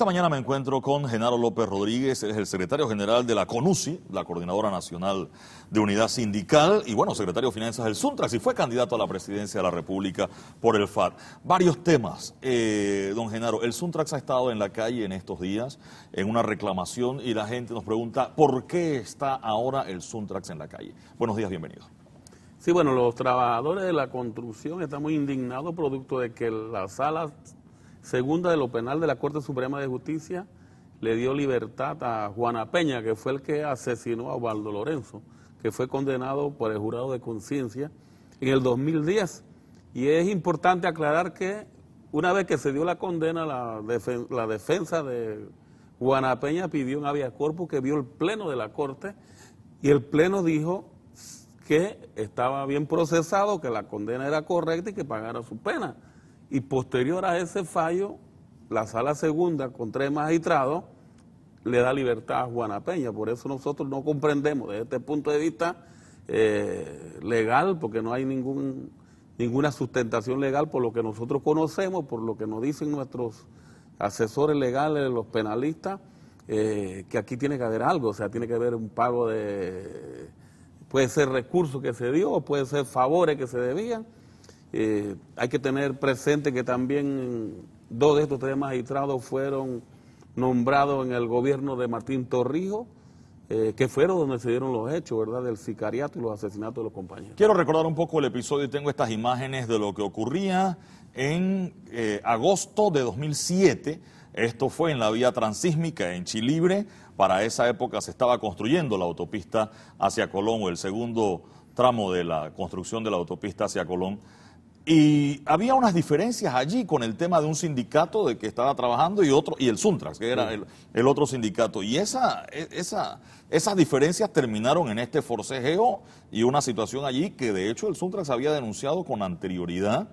Esta mañana me encuentro con Genaro López Rodríguez, es el secretario general de la CONUSI, la Coordinadora Nacional de Unidad Sindical, y bueno, secretario de Finanzas del Suntrax, y fue candidato a la presidencia de la República por el FAT. Varios temas. Eh, don Genaro, el Suntrax ha estado en la calle en estos días en una reclamación y la gente nos pregunta por qué está ahora el Suntrax en la calle. Buenos días, bienvenido. Sí, bueno, los trabajadores de la construcción están muy indignados producto de que las salas segunda de lo penal de la Corte Suprema de Justicia le dio libertad a Juana Peña, que fue el que asesinó a Waldo Lorenzo, que fue condenado por el jurado de conciencia en el 2010. Y es importante aclarar que una vez que se dio la condena, la, defensa de Juana Peña pidió un habeas corpus que vio el pleno de la Corte y el pleno dijo que estaba bien procesado, que la condena era correcta y que pagara su pena. Y posterior a ese fallo, la sala segunda, con tres magistrados, le da libertad a Juana Peña. Por eso nosotros no comprendemos desde este punto de vista eh, legal, porque no hay ningún, ninguna sustentación legal por lo que nosotros conocemos, por lo que nos dicen nuestros asesores legales, los penalistas, eh, que aquí tiene que haber algo, o sea, tiene que haber un pago de, puede ser recursos que se dio, puede ser favores que se debían eh, hay que tener presente que también dos de estos tres magistrados fueron nombrados en el gobierno de Martín Torrijos, eh, que fueron donde se dieron los hechos, ¿verdad? Del sicariato y los asesinatos de los compañeros. Quiero recordar un poco el episodio y tengo estas imágenes de lo que ocurría en eh, agosto de 2007. Esto fue en la vía transísmica en Chilibre. Para esa época se estaba construyendo la autopista hacia Colón o el segundo tramo de la construcción de la autopista hacia Colón y había unas diferencias allí con el tema de un sindicato de que estaba trabajando y otro, y el Suntras, que era el, otro sindicato. Y esa, e, esa, esas diferencias terminaron en este forcejeo y una situación allí que de hecho el Suntras había denunciado con anterioridad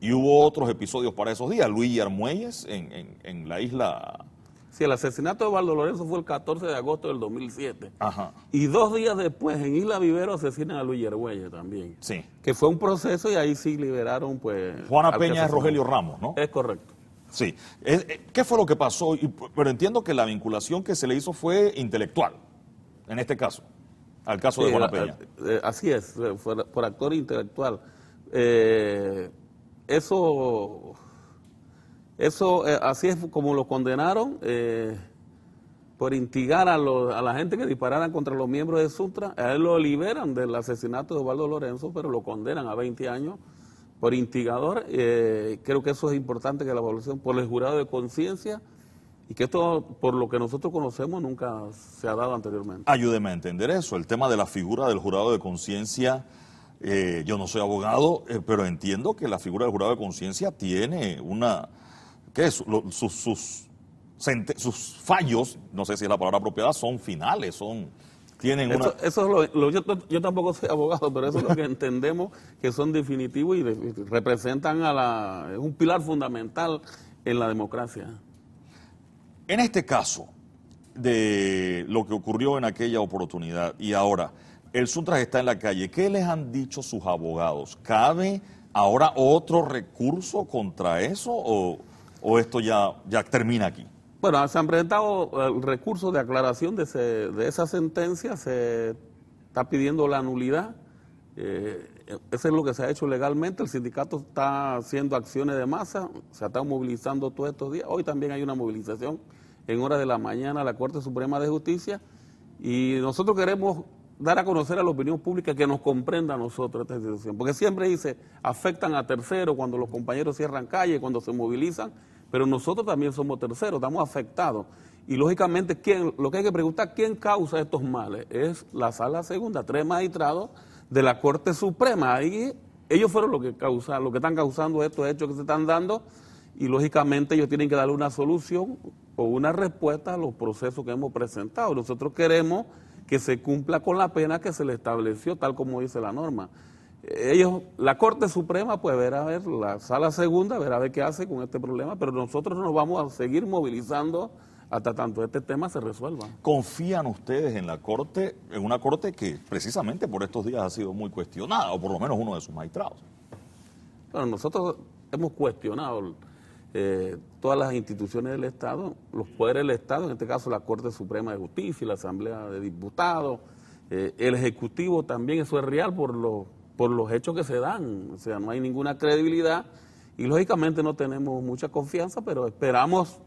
y hubo otros episodios para esos días. Luis Armuelles en, en, en la isla si el asesinato de Evaldo Lorenzo fue el 14 de agosto del 2007. Ajá. Y dos días después, en Isla Vivero, asesinan a Luis Yergüelle también. Sí. Que fue un proceso y ahí sí liberaron, pues... Juana Peña y Rogelio Ramos, ¿no? Es correcto. Sí. Eh, ¿Qué fue lo que pasó? Pero entiendo que la vinculación que se le hizo fue intelectual, en este caso, al caso de Juana eh, Peña. Eh, así es, por actor intelectual. eso eso, eh, así es como lo condenaron eh, por instigar a, a, la gente que dispararan contra los miembros de Sutra. A él lo liberan del asesinato de Osvaldo Lorenzo, pero lo condenan a 20 años por instigador. Eh, creo que eso es importante que la población, por el jurado de conciencia, y que esto, por lo que nosotros conocemos, nunca se ha dado anteriormente. Ayúdeme a entender eso, el tema de la figura del jurado de conciencia. yo no soy abogado, pero entiendo que la figura del jurado de conciencia tiene una, que sus, sus, fallos, no sé si es la palabra apropiada, son finales, son... Tienen una... yo, tampoco soy abogado, pero eso es lo que entendemos que son definitivos y, representan a la, es un pilar fundamental en la democracia. En este caso de lo que ocurrió en aquella oportunidad y ahora, el Suntras está en la calle. ¿Qué les han dicho sus abogados? ¿Cabe ahora otro recurso contra eso o o esto ya, termina aquí? Bueno, se han presentado eh, recursos de aclaración de, esa sentencia, se está pidiendo la nulidad. Eh, eso es lo que se ha hecho legalmente. El sindicato está haciendo acciones de masa, se ha estado movilizando todos estos días. Hoy también hay una movilización en horas de la mañana a la Corte Suprema de Justicia. Y nosotros queremos dar a conocer a la opinión pública que nos comprenda a nosotros esta situación. Porque siempre dice, afectan a terceros cuando los compañeros cierran calle, cuando se movilizan, pero nosotros también somos terceros, estamos afectados. Y lógicamente, ¿quién, lo que hay que preguntar, ¿quién causa estos males? Es la sala segunda, tres magistrados de la Corte Suprema. Ahí ellos fueron los que causaron, los que están causando estos hechos que se están dando y lógicamente ellos tienen que darle una solución o una respuesta a los procesos que hemos presentado. Nosotros queremos que se cumpla con la pena que se le estableció, tal como dice la norma. Ellos, la Corte Suprema, pues verá a ver, la Sala Segunda verá a ver qué hace con este problema, pero nosotros nos vamos a seguir movilizando hasta tanto este tema se resuelva. ¿Confían ustedes en la Corte, en una Corte que precisamente por estos días ha sido muy cuestionada, o por lo menos uno de sus magistrados? Bueno, nosotros hemos cuestionado eh, todas las instituciones del Estado, los poderes del Estado, en este caso la Corte Suprema de Justicia la Asamblea de Diputados, eh, el Ejecutivo también, eso es real por los, por los hechos que se dan, o sea, no hay ninguna credibilidad y lógicamente no tenemos mucha confianza, pero esperamos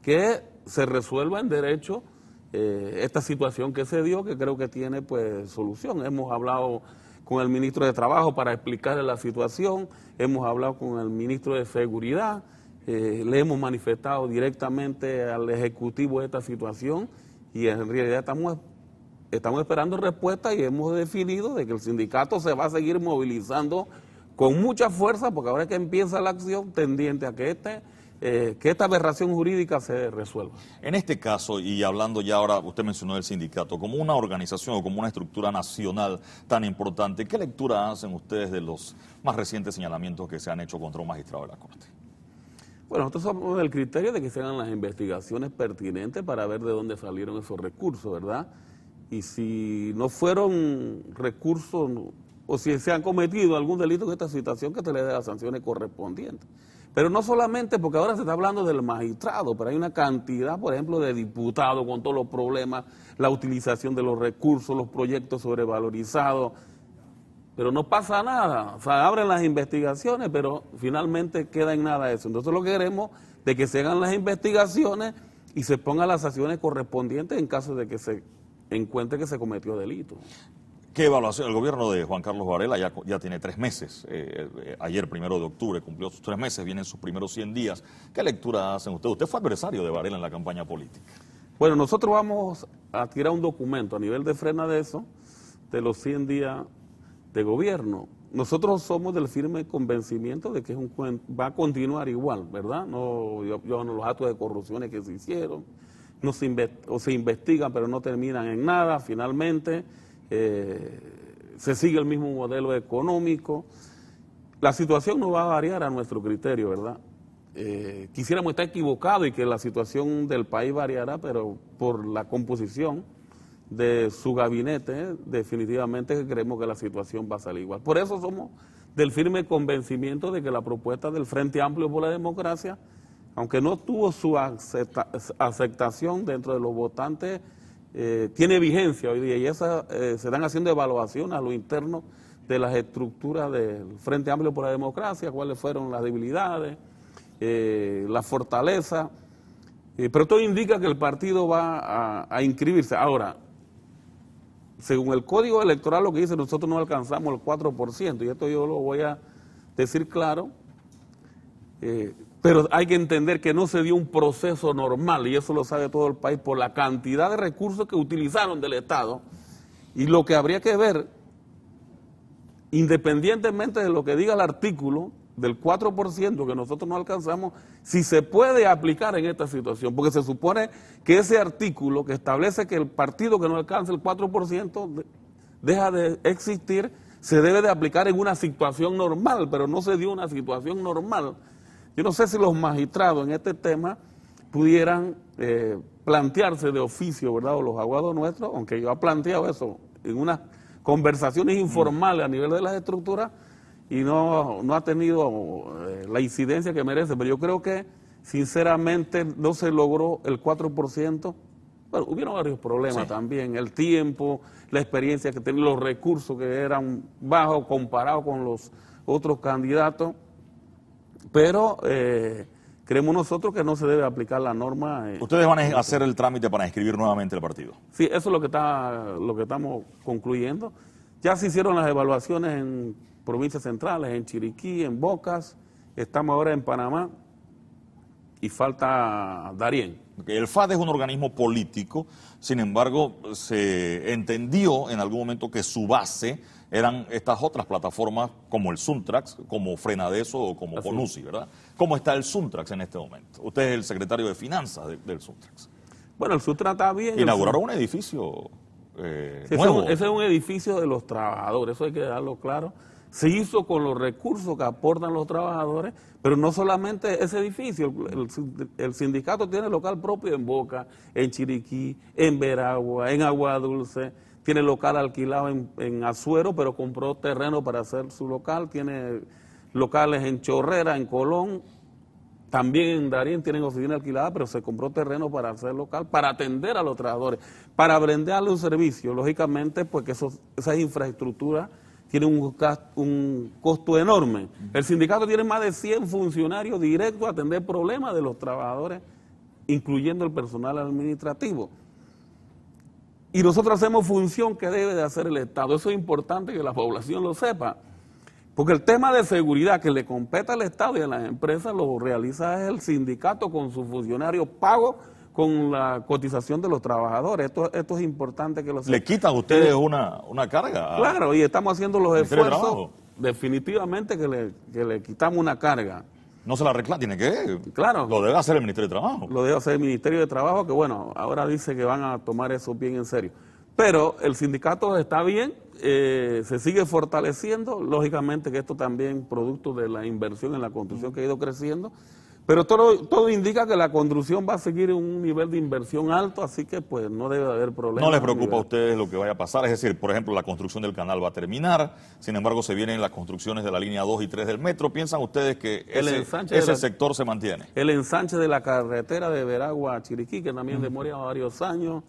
que se resuelva en derecho eh, esta situación que se dio, que creo que tiene pues solución. Hemos hablado con el ministro de Trabajo para explicarle la situación, hemos hablado con el ministro de Seguridad, eh, le hemos manifestado directamente al Ejecutivo esta situación y en realidad estamos, estamos esperando respuesta y hemos definido de que el sindicato se va a seguir movilizando con mucha fuerza porque ahora es que empieza la acción tendiente a que este, eh, que esta aberración jurídica se resuelva. En este caso, y hablando ya ahora, usted mencionó el sindicato, como una organización o como una estructura nacional tan importante, ¿qué lectura hacen ustedes de los más recientes señalamientos que se han hecho contra un magistrado de la Corte? Bueno, nosotros somos el criterio de que se hagan las investigaciones pertinentes para ver de dónde salieron esos recursos, ¿verdad? Y si no fueron recursos o si se han cometido algún delito en esta situación, que se le dé las sanciones correspondientes. Pero no solamente porque ahora se está hablando del magistrado, pero hay una cantidad, por ejemplo, de diputados con todos los problemas, la utilización de los recursos, los proyectos sobrevalorizados, pero no pasa nada. O sea, abren las investigaciones, pero finalmente queda en nada eso. Entonces lo que queremos de que se hagan las investigaciones y se pongan las acciones correspondientes en caso de que se encuentre que se cometió delito. ¿Qué evaluación? El gobierno de Juan Carlos Varela ya, ya tiene tres meses. Eh, eh, ayer, primero de octubre, cumplió sus tres meses, vienen sus primeros 100 días. ¿Qué lectura hacen ustedes? Usted fue adversario de Varela en la campaña política. Bueno, nosotros vamos a tirar un documento a nivel de frena de eso, de los 100 días de gobierno. Nosotros somos del firme convencimiento de que es va a continuar igual, ¿verdad? No, yo, los actos de corrupción que se hicieron, no se, o se investigan pero no terminan en nada, finalmente eh, se sigue el mismo modelo económico. La situación no va a variar a nuestro criterio, ¿verdad? Eh, quisiéramos estar equivocados y que la situación del país variará, pero por la composición de su gabinete, definitivamente creemos que la situación va a salir igual. Por eso somos del firme convencimiento de que la propuesta del Frente Amplio por la Democracia, aunque no tuvo su aceptación dentro de los votantes, eh, tiene vigencia hoy día y eh, se están haciendo evaluaciones a lo interno de las estructuras del Frente Amplio por la Democracia, cuáles fueron las debilidades, eh, las fortalezas, pero todo indica que el partido va a inscribirse. Ahora, según el código electoral lo que dice, nosotros no alcanzamos el 4%, y esto yo lo voy a decir claro, eh, pero hay que entender que no se dio un proceso normal, y eso lo sabe todo el país, por la cantidad de recursos que utilizaron del Estado, y lo que habría que ver, independientemente de lo que diga el artículo, del 4% que nosotros no alcanzamos, si se puede aplicar en esta situación, porque se supone que ese artículo que establece que el partido que no alcanza el 4% deja de existir, se debe de aplicar en una situación normal, pero no se dio una situación normal. Yo no sé si los magistrados en este tema pudieran eh, plantearse de oficio, ¿verdad? O los abogados nuestros, aunque yo ha planteado eso en unas conversaciones mm. informales a nivel de las estructuras, y no, no ha tenido eh, la incidencia que merece. Pero yo creo que, sinceramente, no se logró el 4%. Bueno, hubieron varios problemas también, el tiempo, la experiencia que tenían, los recursos que eran bajos comparados con los otros candidatos, pero eh, creemos nosotros que no se debe aplicar la norma. Eh, Ustedes van a hacer este el trámite para inscribir nuevamente el partido. Sí, eso es lo que, está, lo que estamos concluyendo. Ya se hicieron las evaluaciones en provincias centrales, en Chiriquí, en Bocas, estamos ahora en Panamá y falta Darien. El FAD es un organismo político, sin embargo, se entendió en algún momento que su base eran estas otras plataformas como el Suntrax, como Frenadeso o como Conusi, ¿verdad? ¿Cómo está el Suntrax en este momento? Usted es el secretario de Finanzas del Suntrax. Bueno, el Suntrax está bien. Inauguraron un edificio eh, Ese es un, edificio de los trabajadores, eso hay que darlo claro se hizo con los recursos que aportan los trabajadores, pero no solamente ese edificio, el, sindicato tiene local propio en Boca, en Chiriquí, en Veragua, en Agua Dulce, tiene local alquilado en, Azuero, pero compró terreno para hacer su local, tiene locales en Chorrera, en Colón, también en Darín tienen oficina alquilada, pero se compró terreno para hacer local, para atender a los trabajadores, para brindarle un servicio. Lógicamente, porque esas infraestructuras tiene un, costo enorme. El sindicato tiene más de 100 funcionarios directos a atender problemas de los trabajadores, incluyendo el personal administrativo. Y nosotros hacemos función que debe de hacer el Estado. Eso es importante que la población lo sepa. Porque el tema de seguridad que le compete al Estado y a las empresas lo realiza el sindicato con sus funcionarios pagos con la cotización de los trabajadores. Esto, esto es importante que lo sepan. ¿Le quitan a ustedes una, una carga? Claro, y estamos haciendo los esfuerzos definitivamente que le, que le quitamos una carga. No se la reclama, tiene que. Claro. Lo debe hacer el Ministerio de Trabajo. Lo debe hacer el Ministerio de Trabajo, que bueno, ahora dice que van a tomar eso bien en serio. Pero el sindicato está bien, eh, se sigue fortaleciendo. Lógicamente que esto también producto de la inversión en la construcción que ha ido creciendo. Pero todo, todo indica que la construcción va a seguir en un nivel de inversión alto, así que pues no debe haber problema. No les preocupa a ustedes lo que vaya a pasar, es decir, por ejemplo, la construcción del canal va a terminar, sin embargo se vienen las construcciones de la línea 2 y 3 del metro, ¿piensan ustedes que ese, sector se mantiene? El ensanche de la carretera de Veragua a Chiriquí, que también mm. demora varios años,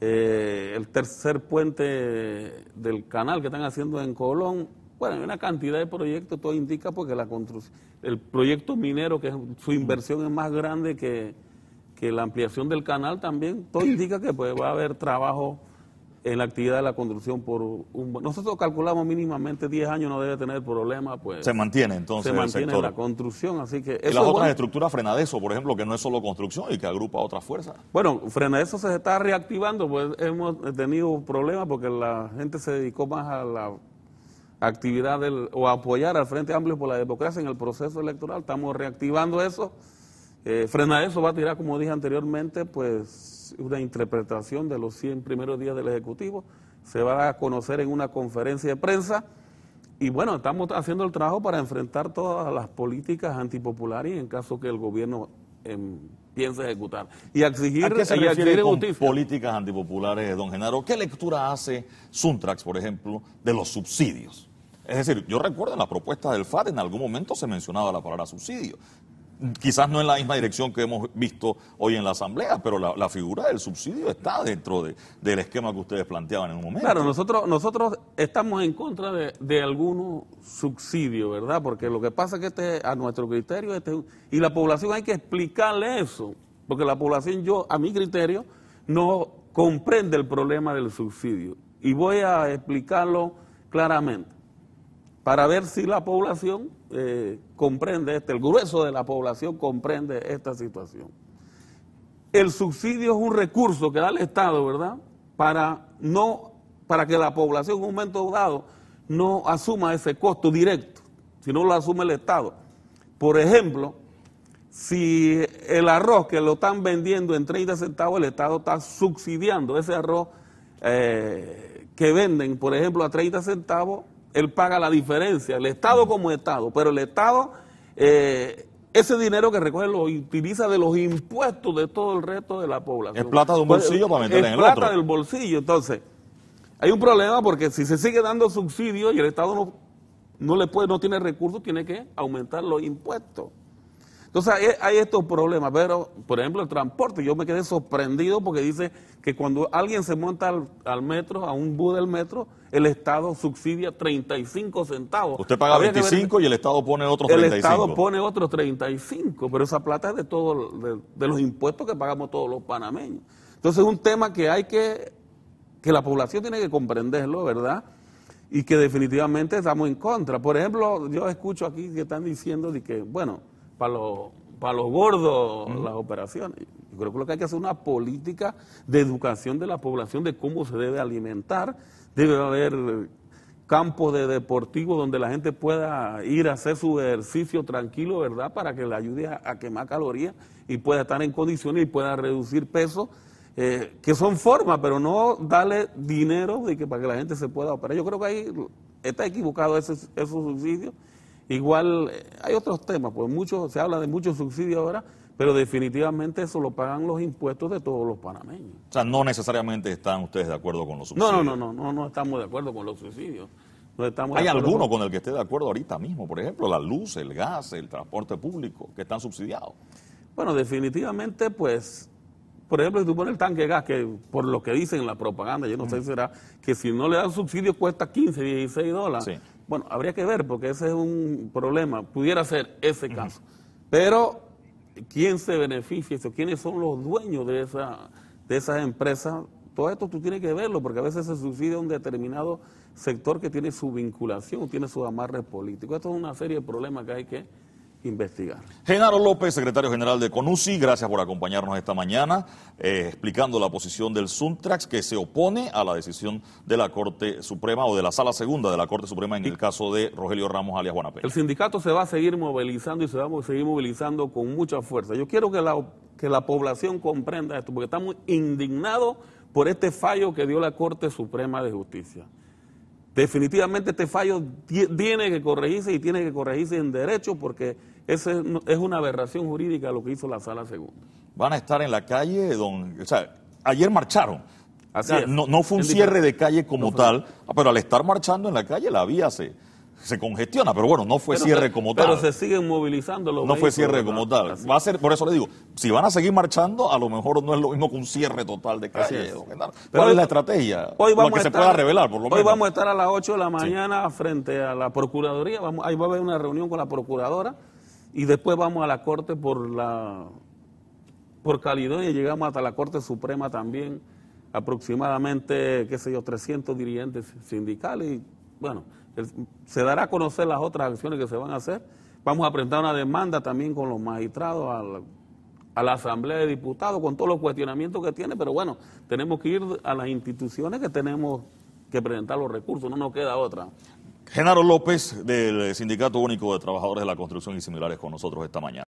eh, el tercer puente del canal que están haciendo en Colón, bueno, hay una cantidad de proyectos, todo indica porque la construcción, el proyecto minero, que su inversión es más grande que, la ampliación del canal también, todo indica que pues, va a haber trabajo en la actividad de la construcción por un... Nosotros calculamos mínimamente 10 años, no debe tener problema, pues... Se mantiene entonces el sector. la construcción, así que... Eso y las otras estructuras estructuras, Frenadeso, por ejemplo, que no es solo construcción y que agrupa otras fuerzas. Bueno, Frenadeso se está reactivando, pues hemos tenido problemas porque la gente se dedicó más a la actividad o apoyar al Frente Amplio por la Democracia en el proceso electoral. Estamos reactivando eso. Eh, frena eso va a tirar, como dije anteriormente, pues una interpretación de los 100 primeros días del Ejecutivo. Se va a conocer en una conferencia de prensa. Y bueno, estamos haciendo el trabajo para enfrentar todas las políticas antipopulares en caso que el gobierno em, piense ejecutar. Y exigir, que se y políticas antipopulares, don Genaro. ¿Qué lectura hace Suntrax, por ejemplo, de los subsidios? Es decir, yo recuerdo en la propuesta del FAD en algún momento se mencionaba la palabra subsidio. Quizás no en la misma dirección que hemos visto hoy en la Asamblea, pero la, figura del subsidio está dentro del esquema que ustedes planteaban en un momento. Claro, nosotros, nosotros estamos en contra de, algunos subsidios, ¿verdad? Porque lo que pasa es que este, a nuestro criterio, este y la población hay que explicarle eso, porque la población, yo, a mi criterio, no comprende el problema del subsidio. Y voy a explicarlo claramente para ver si la población eh, comprende, este, el grueso de la población comprende esta situación. El subsidio es un recurso que da el Estado, ¿verdad? Para, no, para que la población en un momento dado no asuma ese costo directo, sino lo asume el Estado. Por ejemplo, si el arroz que lo están vendiendo en 30 centavos, el Estado está subsidiando ese arroz eh, que venden, por ejemplo, a 30 centavos, él paga la diferencia, el Estado como Estado, pero el Estado, eh, ese dinero que recoge lo utiliza de los impuestos de todo el resto de la población. Es plata de un pues, bolsillo para meter en el Es plata del bolsillo, entonces, hay un problema porque si se sigue dando subsidios y el Estado no, no, le puede, no tiene recursos, tiene que aumentar los impuestos. Entonces hay, estos problemas, pero por ejemplo el transporte, yo me quedé sorprendido porque dice que cuando alguien se monta al, metro, a un bus del metro, el Estado subsidia 35 centavos. Usted paga 25 y el Estado pone otros 35. El Estado pone otros 35, pero esa plata es de, todo, de los impuestos que pagamos todos los panameños. Entonces es un tema que hay que, que la población tiene que comprenderlo, ¿verdad? Y que definitivamente estamos en contra. Por ejemplo, yo escucho aquí que están diciendo de que, bueno, para los para gordos las operaciones. Yo creo que lo que hay que hacer una política de educación de la población de cómo se debe alimentar. Debe haber campos de deportivos donde la gente pueda ir a hacer su ejercicio tranquilo, ¿verdad? Para que le ayude a, quemar calorías y pueda estar en condiciones y pueda reducir peso, eh, que son formas, pero no darle dinero de que, para que la gente se pueda operar. Yo creo que ahí está equivocado ese, esos subsidios Igual eh, hay otros temas, pues mucho, se habla de muchos subsidios ahora, pero definitivamente eso lo pagan los impuestos de todos los panameños. O sea, no necesariamente están ustedes de acuerdo con los subsidios. No, no, no, no, no, estamos de acuerdo con los subsidios. No estamos ¿Hay alguno con... el que esté de acuerdo ahorita mismo? Por ejemplo, la luz, el gas, el transporte público, que están subsidiados. Bueno, definitivamente, pues, por ejemplo, si tú pones el tanque de gas, que por lo que dicen en la propaganda, yo no sé si será, que si no le dan subsidio cuesta 15, 16 dólares. Sí. Bueno, habría que ver, porque ese es un problema. Pudiera ser ese caso. Pero, ¿quién se beneficia ¿Quiénes son los dueños de, esa, de esas empresas? Todo esto tú tienes que verlo, porque a veces se sucede un determinado sector que tiene su vinculación, tiene sus amarres políticos. Esto es una serie de problemas que hay que investigar. Genaro López, secretario general de CONUSI, gracias por acompañarnos esta mañana, eh, explicando la posición del Suntrax que se opone a la decisión de la Corte Suprema o de la Sala Segunda de la Corte Suprema en el caso de Rogelio Ramos alias Juanapé. El sindicato se va a seguir movilizando y se va a seguir movilizando con mucha fuerza. Yo quiero que la, que la población comprenda esto, porque estamos indignados por este fallo que dio la Corte Suprema de Justicia definitivamente este fallo tiene que corregirse y tiene que corregirse en derecho porque ese es una aberración jurídica lo que hizo la sala segunda. Van a estar en la calle, o sea, ayer marcharon. no, fue un cierre de calle como tal, ah, pero al estar marchando en la calle la vía se se congestiona, pero bueno, no fue cierre como tal. Pero se siguen movilizando los No fue cierre como tal. Va a ser, por eso le digo, si van a seguir marchando, a lo mejor no es lo mismo que un cierre total de calles. ¿Cuál pero es la estrategia? Hoy vamos a estar, revelar, vamos a estar a las 8 de la mañana frente a la Procuraduría, vamos, ahí va a haber una reunión con la Procuradora y después vamos a la Corte por la por y llegamos hasta la Corte Suprema también, aproximadamente, qué sé yo, 300 dirigentes sindicales bueno, se dará a conocer las otras acciones que se van a hacer. Vamos a presentar una demanda también con los magistrados a la, Asamblea de Diputados con todos los cuestionamientos que tiene, pero bueno, tenemos que ir a las instituciones que tenemos que presentar los recursos, no nos queda otra. Genaro López del Sindicato Único de Trabajadores de la Construcción y Similares con nosotros esta mañana.